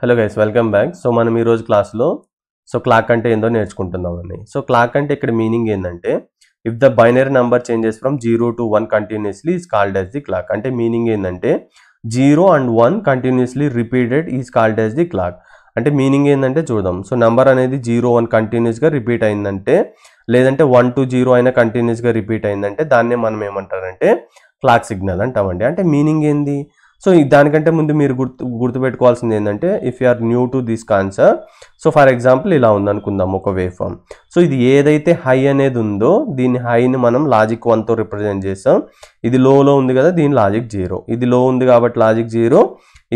hello guys welcome back so మనం ఈరోజు క్లాస్లో సో క్లాక్ అంటే ఏందో నేర్చుకుంటున్నామని సో క్లాక్ అంటే ఇక్కడ మీనింగ్ ఏంటంటే if the binary number changes from zero to one continuously is called as the clock అంటే మీనింగ్ ఏంటంటే zero and one continuously repeated is called as the clock అంటే meaning ఏంటంటే చూద్దాం సో నెంబర్ అనేది zero one కంటిన్యూస్గా repeat అయిందంటే లేదంటే one to zero అయినా కంటిన్యూస్గా రిపీట్ అయిందంటే దాన్నే మనం ఏమంటారంటే క్లాక్ సిగ్నల్ అంటామండి అంటే మీనింగ్ ఏంది సో దానికంటే ముందు మీరు గుర్తు గుర్తుపెట్టుకోవాల్సింది ఏంటంటే if you are new to this concern so for example ఇలా ఉందనుకుందాం ఒక వే ఫామ్ సో ఇది ఏదైతే హై అనేది ఉందో దీని హైని మనం లాజిక్ వన్తో రిప్రజెంట్ చేస్తాం ఇది లోలో ఉంది కదా దీని లాజిక్ జీరో ఇది లో ఉంది కాబట్టి లాజిక్ జీరో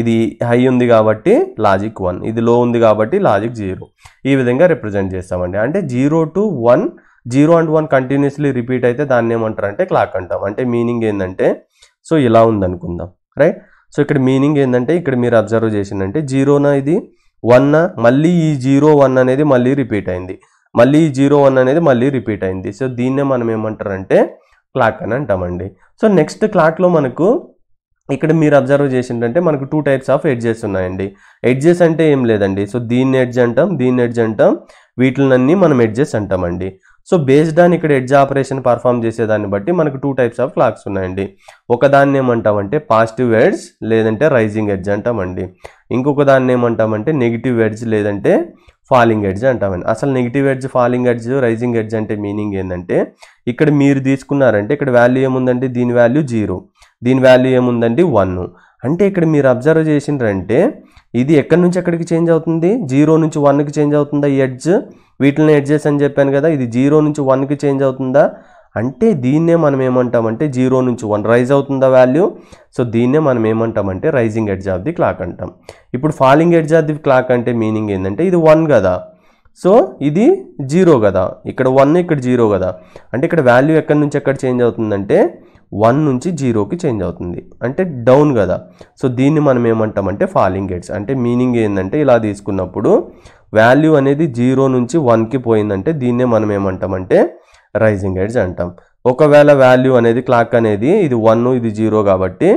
ఇది హై ఉంది కాబట్టి లాజిక్ వన్ ఇది లో ఉంది కాబట్టి లాజిక్ జీరో ఈ విధంగా రిప్రజెంట్ చేస్తామండి అంటే zero to one zero and one continuously repeat అయితే దాన్ని ఏమంటారు అంటే క్లాక్ అంటాం అంటే మీనింగ్ ఏంటంటే సో ఇలా ఉందనుకుందాం రైట్ సో ఇక్కడ మీనింగ్ ఏంటంటే ఇక్కడ మీరు అబ్జర్వ్ చేసిందంటే జీరోనా ఇది వన్న మళ్ళీ ఈ జీరో వన్ అనేది మళ్ళీ రిపీట్ అయింది మళ్ళీ ఈ జీరో వన్ అనేది మళ్ళీ రిపీట్ అయింది సో దీన్నే మనం ఏమంటారంటే క్లాక్ అని అంటామండి సో నెక్స్ట్ క్లాక్లో మనకు ఇక్కడ మీరు అబ్జర్వ్ చేసిందంటే మనకు టూ టైప్స్ ఆఫ్ ఎడ్జెస్ ఉన్నాయండి ఎడ్జెస్ అంటే ఏం లేదండి సో దీన్ని ఎడ్జ్ అంటాం దీన్ని ఎడ్జ్ అంటాం వీటిలన్నీ మనం ఎడ్జెస్ అంటామండి సో బేస్డ్ ఆన్ ఇక్కడ ఎడ్జ్ ఆపరేషన్ పర్ఫామ్ చేసేదాన్ని బట్టి మనకు టూ టైప్స్ ఆఫ్ క్లాక్స్ ఉన్నాయండి ఒకదాన్ని ఏమంటామంటే పాజిటివ్ ఎడ్జ్ లేదంటే రైజింగ్ ఎడ్జ్ అంటామండి ఇంకొక దాన్ని ఏమంటామంటే నెగిటివ్ ఎడ్జ్ లేదంటే ఫాలింగ్ ఎడ్జ్ అంటామండి అసలు negative edge falling edge rising edge అంటే మీనింగ్ ఏంటంటే ఇక్కడ మీరు తీసుకున్నారంటే ఇక్కడ వాల్యూ ఏముందండి దీని వాల్యూ జీరో దీని వాల్యూ ఏముందండి వన్ అంటే ఇక్కడ మీరు అబ్జర్వ్ చేసినారంటే ఇది ఎక్కడి నుంచి ఎక్కడికి చేంజ్ అవుతుంది జీరో నుంచి వన్కి చేంజ్ అవుతుందా ఎడ్జ్ వీటిని ఎడ్జెస్ అని చెప్పాను కదా ఇది జీరో నుంచి వన్కి చేంజ్ అవుతుందా అంటే దీన్నే మనం ఏమంటామంటే జీరో నుంచి వన్ రైజ్ అవుతుందా వాల్యూ సో దీన్నే మనం ఏమంటామంటే rising edge of the clock అంటాం ఇప్పుడు falling edge of the clock అంటే మీనింగ్ ఏంటంటే ఇది వన్ కదా సో ఇది జీరో కదా ఇక్కడ వన్ ఇక్కడ జీరో కదా అంటే ఇక్కడ వాల్యూ ఎక్కడి నుంచి ఎక్కడ చేంజ్ అవుతుందంటే వన్ నుంచి జీరోకి చేంజ్ అవుతుంది అంటే డౌన్ కదా సో దీన్ని మనం ఏమంటామంటే ఫాలింగ్ గేట్స్ అంటే మీనింగ్ ఏంటంటే ఇలా తీసుకున్నప్పుడు వాల్యూ అనేది జీరో నుంచి వన్కి పోయిందంటే దీన్నే మనం ఏమంటామంటే రైజింగ్ గేట్స్ అంటాం ఒకవేళ వాల్యూ అనేది క్లాక్ అనేది ఇది వన్ ఇది జీరో కాబట్టి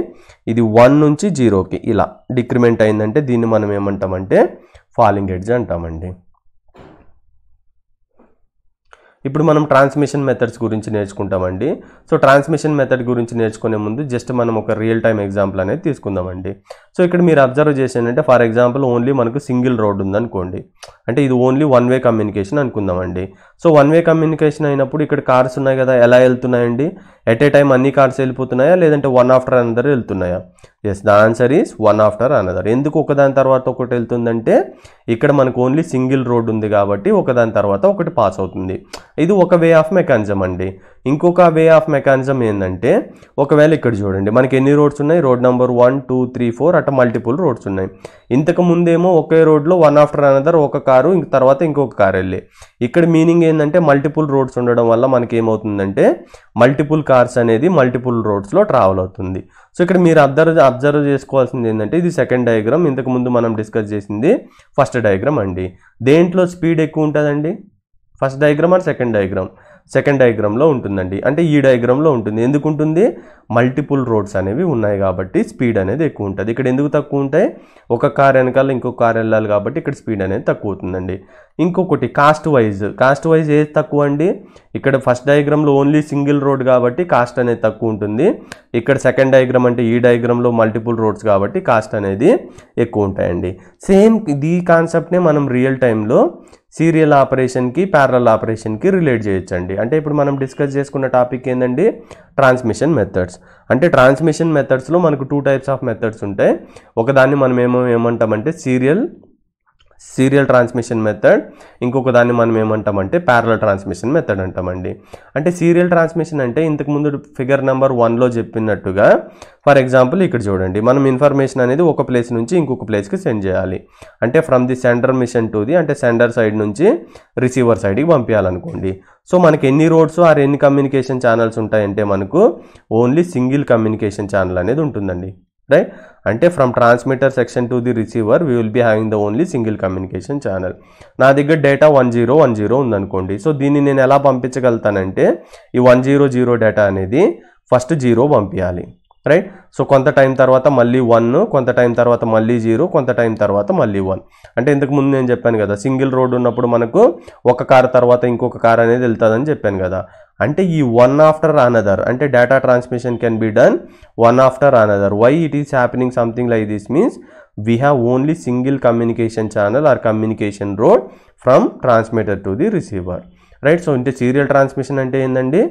ఇది వన్ నుంచి జీరోకి ఇలా డిక్రిమెంట్ అయిందంటే దీన్ని మనం ఏమంటామంటే ఫాలింగ్ గేట్స్ అంటామండి ఇప్పుడు మనం ట్రాన్స్మిషన్ మెథడ్స్ గురించి నేర్చుకుంటామండి సో ట్రాన్స్మిషన్ మెథడ్ గురించి నేర్చుకునే ముందు జస్ట్ మనం ఒక రియల్ టైం ఎగ్జాంపుల్ అనేది తీసుకుందామండి సో ఇక్కడ మీరు అబ్జర్వ్ చేసేటంటే ఫర్ ఎగ్జాంపుల్ ఓన్లీ మనకు సింగిల్ రోడ్ ఉందనుకోండి అంటే ఇది ఓన్లీ వన్ వే కమ్యూనికేషన్ అనుకుందామండి సో వన్ వే కమ్యూనికేషన్ అయినప్పుడు ఇక్కడ కార్స్ ఉన్నాయి కదా ఎలా వెళ్తున్నాయండి ఎట్ ఏ టైం అన్ని కార్స్ వెళ్ళిపోతున్నాయా లేదంటే వన్ ఆఫ్టర్ అనదర్ వెళ్తున్నాయా yes the answer is one after another ఎందుకు ఒకదాని తర్వాత ఒకటి వెళ్తుందంటే ఇక్కడ మనకు ఓన్లీ సింగిల్ రోడ్ ఉంది కాబట్టి ఒకదాని తర్వాత ఒకటి పాస్ అవుతుంది ఇది ఒక వే ఆఫ్ మెకానిజం అండి ఇంకొక వే ఆఫ్ మెకానిజం ఏంటంటే ఒకవేళ ఇక్కడ చూడండి మనకి ఎన్ని రోడ్స్ ఉన్నాయి road number one two three four అట్లా మల్టిపుల్ రోడ్స్ ఉన్నాయి ఇంతకు ముందేమో ఒకే రోడ్లో వన్ ఆఫ్టర్ అనదర్ ఒక కారు ఇంక తర్వాత ఇంకొక కారు వెళ్ళి ఇక్కడ మీనింగ్ ఏంటంటే మల్టిపుల్ రోడ్స్ ఉండడం వల్ల మనకి ఏమవుతుందంటే మల్టిపుల్ కార్స్ అనేది మల్టిపుల్ రోడ్స్లో ట్రావెల్ అవుతుంది సో ఇక్కడ మీరు అబ్జర్వ్ అబ్జర్వ్ చేసుకోవాల్సింది ఏంటంటే ఇది సెకండ్ డయాగ్రామ్ ఇంతకుముందు మనం డిస్కస్ చేసింది ఫస్ట్ డయాగ్రామ్ అండి దేంట్లో స్పీడ్ ఎక్కువ ఉంటుందండి first diagram and second diagram second డయాగ్రామ్లో ఉంటుందండి అంటే ఈ డయాగ్రామ్లో ఉంటుంది ఎందుకు ఉంటుంది మల్టిపుల్ రోడ్స్ అనేవి ఉన్నాయి కాబట్టి స్పీడ్ అనేది ఎక్కువ ఉంటుంది ఇక్కడ ఎందుకు తక్కువ ఉంటాయి ఒక కార్ వెనకాల ఇంకో కార్ వెళ్ళాలి కాబట్టి ఇక్కడ స్పీడ్ అనేది తక్కువ అవుతుందండి ఇంకొకటి కాస్ట్ వైజ్ కాస్ట్ వైజ్ ఏది తక్కువ అండి ఇక్కడ ఫస్ట్ డయాగ్రామ్లో ఓన్లీ సింగిల్ రోడ్ కాబట్టి కాస్ట్ అనేది తక్కువ ఉంటుంది ఇక్కడ సెకండ్ డయాగ్రామ్ అంటే ఈ డయాగ్రామ్లో మల్టిపుల్ రోడ్స్ కాబట్టి కాస్ట్ అనేది ఎక్కువ ఉంటాయండి సేమ్ ఈ కాన్సెప్ట్నే మనం రియల్ టైంలో సీరియల్ ఆపరేషన్కి ప్యారల్ ఆపరేషన్కి రిలేట్ చేయొచ్చండి అంటే ఇప్పుడు మనం డిస్కస్ చేసుకున్న టాపిక్ ఏంటండి ట్రాన్స్మిషన్ మెథడ్స్ అంటే ట్రాన్స్మిషన్ మెథడ్స్లో మనకు టూ టైప్స్ ఆఫ్ మెథడ్స్ ఉంటాయి ఒకదాన్ని మనం ఏమో ఏమంటామంటే సీరియల్ సీరియల్ ట్రాన్స్మిషన్ మెథడ్ ఇంకొక దాన్ని మనం ఏమంటామంటే ప్యారల ట్రాన్స్మిషన్ మెథడ్ అంటామండి అంటే సీరియల్ ట్రాన్స్మిషన్ అంటే ఇంతకుముందు ఫిగర్ నెంబర్ వన్లో చెప్పినట్టుగా ఫర్ ఎగ్జాంపుల్ ఇక్కడ చూడండి మనం ఇన్ఫర్మేషన్ అనేది ఒక ప్లేస్ నుంచి ఇంకొక ప్లేస్కి సెండ్ చేయాలి అంటే from the center mission to the అంటే సెండర్ సైడ్ నుంచి రిసీవర్ సైడ్కి పంపించాలనుకోండి సో మనకి ఎన్ని రోడ్స్ ఆర్ ఎన్ని కమ్యూనికేషన్ ఛానల్స్ ఉంటాయంటే మనకు ఓన్లీ సింగిల్ కమ్యూనికేషన్ ఛానల్ అనేది ఉంటుందండి రైట్ అంటే from transmitter section to the receiver we will be having the only single communication channel నా దగ్గర data one zero one zero ఉందనుకోండి సో దీన్ని నేను ఎలా పంపించగలుగుతానంటే ఈ వన్ జీరో జీరో డేటా అనేది ఫస్ట్ జీరో పంపించాలి రైట్ సో కొంత టైం తర్వాత మళ్ళీ వన్ కొంత టైం తర్వాత మళ్ళీ జీరో కొంత టైం తర్వాత మళ్ళీ వన్ అంటే ఇంతకుముందు నేను చెప్పాను కదా సింగిల్ రోడ్ ఉన్నప్పుడు మనకు ఒక కార్ తర్వాత ఇంకొక కార్ అనేది వెళ్తుందని చెప్పాను కదా అంటే ఈ వన్ ఆఫ్టర్ అనదర్ అంటే data transmission can be done one after another why it is happening something like this means we have only single communication channel or communication road from transmitter to the receiver right so అంటే serial transmission అంటే ఏంటండి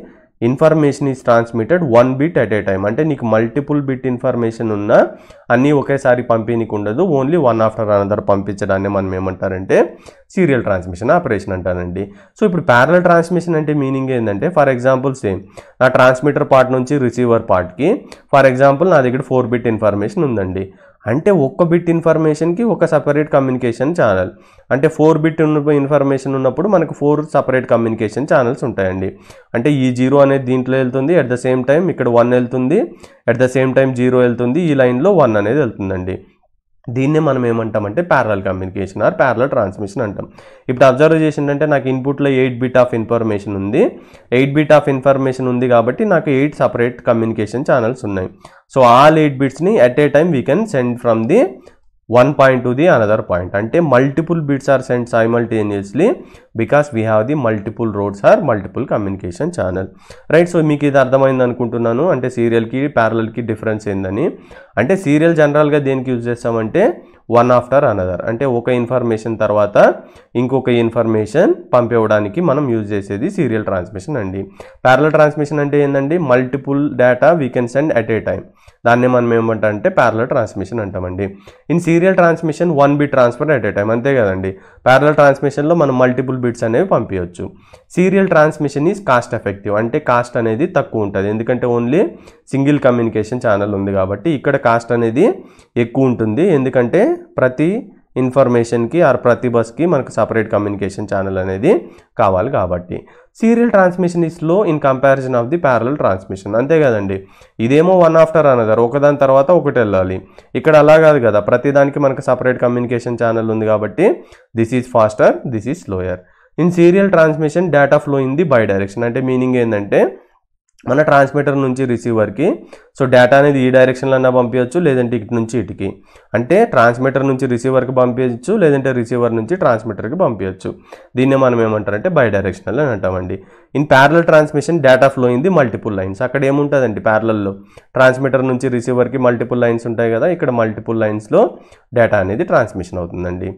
information is transmitted one bit at a time అంటే నీకు multiple bit information ఉన్నా అన్నీ ఒకేసారి పంపిణీకి ఉండదు ఓన్లీ వన్ ఆఫ్టర్ అనదర్ పంపించడాన్ని మనం ఏమంటారంటే సీరియల్ ట్రాన్స్మిషన్ ఆపరేషన్ అంటానండి సో ఇప్పుడు ప్యారల్ ట్రాన్స్మిషన్ అంటే మీనింగ్ ఏంటంటే ఫర్ ఎగ్జాంపుల్ సేమ్ నా ట్రాన్స్మిటర్ పార్ట్ నుంచి రిసీవర్ పార్ట్కి ఫర్ ఎగ్జాంపుల్ నా దగ్గర ఫోర్ బిట్ ఇన్ఫర్మేషన్ ఉందండి అంటే ఒక్క బిట్ ఇన్ఫర్మేషన్కి ఒక సపరేట్ కమ్యూనికేషన్ ఛానల్ అంటే ఫోర్ బిట్ ఇన్ఫర్మేషన్ ఉన్నప్పుడు మనకు ఫోర్ సపరేట్ కమ్యూనికేషన్ ఛానల్స్ ఉంటాయండి అంటే ఈ జీరో అనేది దీంట్లో వెళ్తుంది అట్ ద సేమ్ టైం ఇక్కడ వన్ వెళ్తుంది at the same time zero వెళ్తుంది ఈ లైన్లో వన్ అనేది వెళ్తుందండి దీన్నే మనం ఏమంటామంటే parallel communication or parallel transmission అంటాం ఇప్పుడు అబ్జర్వ్ చేసిందంటే నాకు ఇన్పుట్లో ఎయిట్ బిట్ ఆఫ్ ఇన్ఫర్మేషన్ ఉంది ఎయిట్ బిట్ ఆఫ్ ఇన్ఫర్మేషన్ ఉంది కాబట్టి నాకు ఎయిట్ సపరేట్ కమ్యూనికేషన్ ఛానల్స్ ఉన్నాయి సో ఆల్ ఎయిట్ బిట్స్ని at a time we can send from the one point to the another point అంటే multiple bits are send simultaneously because we have the multiple roads or multiple communication channel right so మీకు ఇది అర్థమైంది అనుకుంటున్నాను అంటే సీరియల్కి ప్యారలల్కి difference ఏందని అంటే serial జనరల్గా దేనికి యూజ్ చేస్తామంటే వన్ ఆఫ్టర్ అనదర్ అంటే ఒక ఇన్ఫర్మేషన్ తర్వాత ఇంకొక ఇన్ఫర్మేషన్ పంపివ్వడానికి మనం యూజ్ చేసేది సీరియల్ ట్రాన్స్మిషన్ అండి ప్యారల ట్రాన్స్మిషన్ అంటే ఏంటండి multiple data we can send at a time దాన్ని మనం అంటే ప్యారల ట్రాన్స్మిషన్ అంటామండి in serial transmission one be transfer at a time అంతే కదండి ప్యారల ట్రాన్స్మిషన్లో మనం మల్టిపుల్ బిట్స్ అనేవి పంపించవచ్చు serial transmission is cost effective అంటే కాస్ట్ అనేది తక్కువ ఉంటుంది ఎందుకంటే ఓన్లీ సింగిల్ కమ్యూనికేషన్ ఛానల్ ఉంది కాబట్టి ఇక్కడ కాస్ట్ అనేది ఎక్కువ ఉంటుంది ఎందుకంటే ప్రతి ఇన్ఫర్మేషన్కి ఆర్ ప్రతి బస్కి మనకు సపరేట్ కమ్యూనికేషన్ ఛానల్ అనేది కావాలి కాబట్టి సీరియల్ ట్రాన్స్మిషన్ ఈ లో in comparison of the parallel transmission అంతే కదండి ఇదేమో వన్ ఆఫ్టర్ అనదర్ ఒకదాని తర్వాత ఒకటి వెళ్ళాలి ఇక్కడ అలా కాదు కదా ప్రతిదానికి మనకు సపరేట్ కమ్యూనికేషన్ ఛానల్ ఉంది కాబట్టి this is faster this is slower in serial transmission data flow in the bidirection అంటే మీనింగ్ ఏంటంటే మన ట్రాన్స్మిటర్ నుంచి రిసీవర్కి సో డేటా అనేది ఈ డైరెక్షన్లో అయినా పంపించవచ్చు లేదంటే ఇటు నుంచి ఇటుకి అంటే ట్రాన్స్మిటర్ నుంచి రిసీవర్కి పంపించచ్చు లేదంటే రిసీవర్ నుంచి ట్రాన్స్మిటర్కి పంపించచ్చు దీన్నే మనం ఏమంటారంటే బై డైరెక్షనల్ అని అంటామండి in parallel transmission data flow ఇంది మల్టిపుల్ లైన్స్ అక్కడ ఏముంటుందండి ప్యారలల్లో ట్రాన్స్మిటర్ నుంచి రిసీవర్కి మల్టిపుల్ లైన్స్ ఉంటాయి కదా ఇక్కడ మల్టిపుల్ లైన్స్లో డేటా అనేది ట్రాన్స్మిషన్ అవుతుందండి